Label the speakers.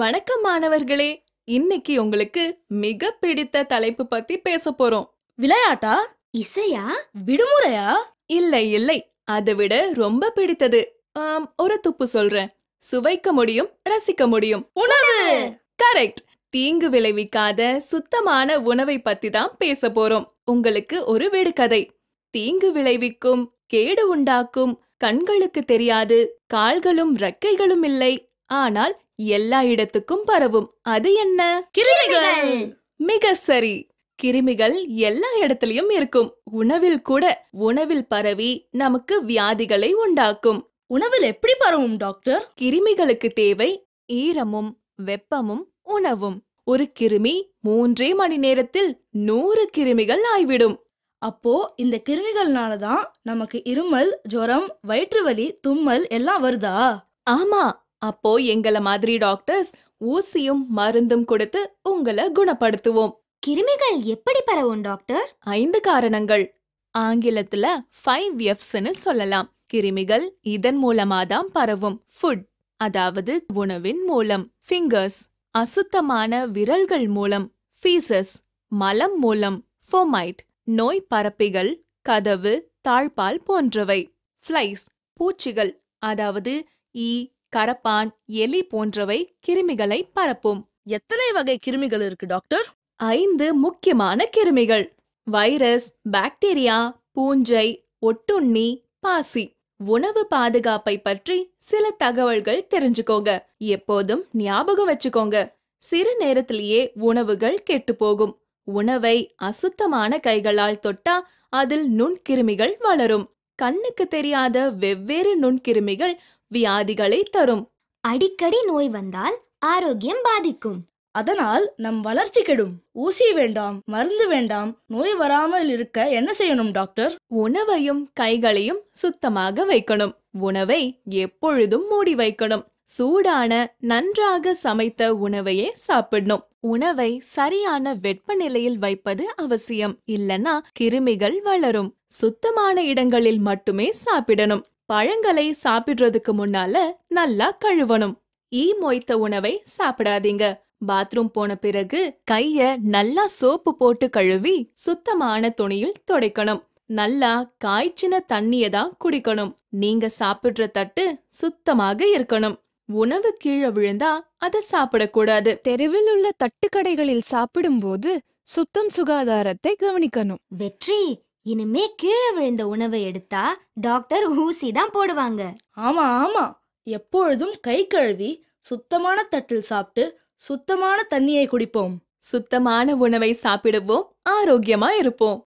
Speaker 1: வணக்கம் மாணவர்களே இன்னைக்கு உங்களுக்கு மிக பிடித்த தலைப்பு பத்தி பேச போறோம் விளையாட்டா இசையா விடுமுறையா இல்லை இல்லை அதை விட ரொம்ப பிடித்தது ஆம், ஒரு துப்பு சொல்றேன் சுவைக்க முடியும் ரசிக்க முடியும் உணவு கரெக்ட் தீங்கு விளைவிக்காத சுத்தமான உணவை பத்தி தான் பேச போறோம் உங்களுக்கு ஒரு விடுகதை தீங்கு விளைவிக்கும் கேடு உண்டாக்கும் கண்களுக்கு தெரியாது கால்களும் ரக்கைகளும் இல்லை ஆனால் எல்லா இடத்துக்கும் பரவும் அது என்ன கிருமிகள் மிக சரி கிருமிகள் எல்லா இடத்துலயும் இருக்கும் உணவில் கூட உணவில் பரவி நமக்கு வியாதிகளை உண்டாக்கும் உணவில் எப்படி பரவும் டாக்டர் கிருமிகளுக்கு தேவை ஈரமும் வெப்பமும் உணவும் ஒரு கிருமி மூன்றே மணி நேரத்தில் நூறு கிருமிகள் ஆய்விடும் அப்போ இந்த கிருமிகள்னால தான் நமக்கு இருமல் ஜுரம் வயிற்று வலி தும்மல் எல்லாம் வருதா ஆமா அப்போ எங்கள மாதிரி டாக்டர்ஸ் ஊசியும் மருந்தும் கொடுத்து உங்களை குணப்படுத்துவோம் கிருமிகள் எப்படி பரவும் டாக்டர் ஐந்து காரணங்கள் ஆங்கிலத்துல ஃபைவ் எஃப்ஸ்னு சொல்லலாம் கிருமிகள் இதன் மூலமா தான் பரவும் ஃபுட் அதாவது உணவின் மூலம் ஃபிங்கர்ஸ் அசுத்தமான விரல்கள் மூலம் ஃபீசஸ் மலம் மூலம் ஃபோமைட் நோய் பரப்பிகள் கதவு தாழ்பால் போன்றவை ஃப்ளைஸ் பூச்சிகள் அதாவது ஈ கரப்பான் எலி போன்றவை கிருமிகளை பரப்பும் எத்தனை வகை கிருமிகள் இருக்கு டாக்டர் ஐந்து முக்கியமான கிருமிகள் வைரஸ் பாக்டீரியா பூஞ்சை ஒட்டுண்ணி பாசி உணவு பாதுகாப்பை பற்றி சில தகவல்கள் தெரிஞ்சுக்கோங்க எப்போதும் ஞாபகம் வச்சுக்கோங்க சிறு நேரத்திலேயே உணவுகள் கெட்டு போகும் உணவை அசுத்தமான கைகளால் தொட்டா அதில் நுண்கிருமிகள் வளரும் கண்ணுக்கு தெரியாத வெவ்வேறு நுண்கிருமிகள் வியாதிகளை தரும் அடிக்கடி நோய் வந்தால் ஆரோக்கியம் பாதிக்கும் அதனால் நம் வளர்ச்சி கெடும் ஊசி வேண்டாம் மருந்து வேண்டாம் நோய் வராமல் இருக்க என்ன செய்யணும் டாக்டர் உணவையும் கைகளையும் சுத்தமாக வைக்கணும் உணவை எப்பொழுதும் மூடி வைக்கணும் சூடான நன்றாக சமைத்த உணவையே சாப்பிடணும் உணவை சரியான வெப்பநிலையில் வைப்பது அவசியம் இல்லனா கிருமிகள் வளரும் சுத்தமான இடங்களில் மட்டுமே சாப்பிடணும் பழங்களை சாப்பிடுறதுக்கு முன்னால நல்லா கழுவணும் ஈ மொய்த்த உணவை சாப்பிடாதீங்க பாத்ரூம் போன பிறகு கைய நல்லா சோப்பு போட்டு கழுவி சுத்தமான துணியில் துடைக்கணும் நல்லா காய்ச்சின தண்ணிய தான் குடிக்கணும் நீங்க சாப்பிடுற தட்டு சுத்தமாக இருக்கணும் உணவு கீழே விழுந்தா அதை சாப்பிடக்கூடாது தெருவில் உள்ள தட்டுக்கடைகளில் போது சுத்தம் சுகாதாரத்தை கவனிக்கணும் வெற்றி இனிமே கீழே விழுந்த உணவை எடுத்தா டாக்டர் ஊசி தான் போடுவாங்க ஆமா ஆமா எப்பொழுதும் கை கழுவி சுத்தமான தட்டில் சாப்பிட்டு சுத்தமான தண்ணியை குடிப்போம் சுத்தமான உணவை சாப்பிடுவோம் ஆரோக்கியமா இருப்போம்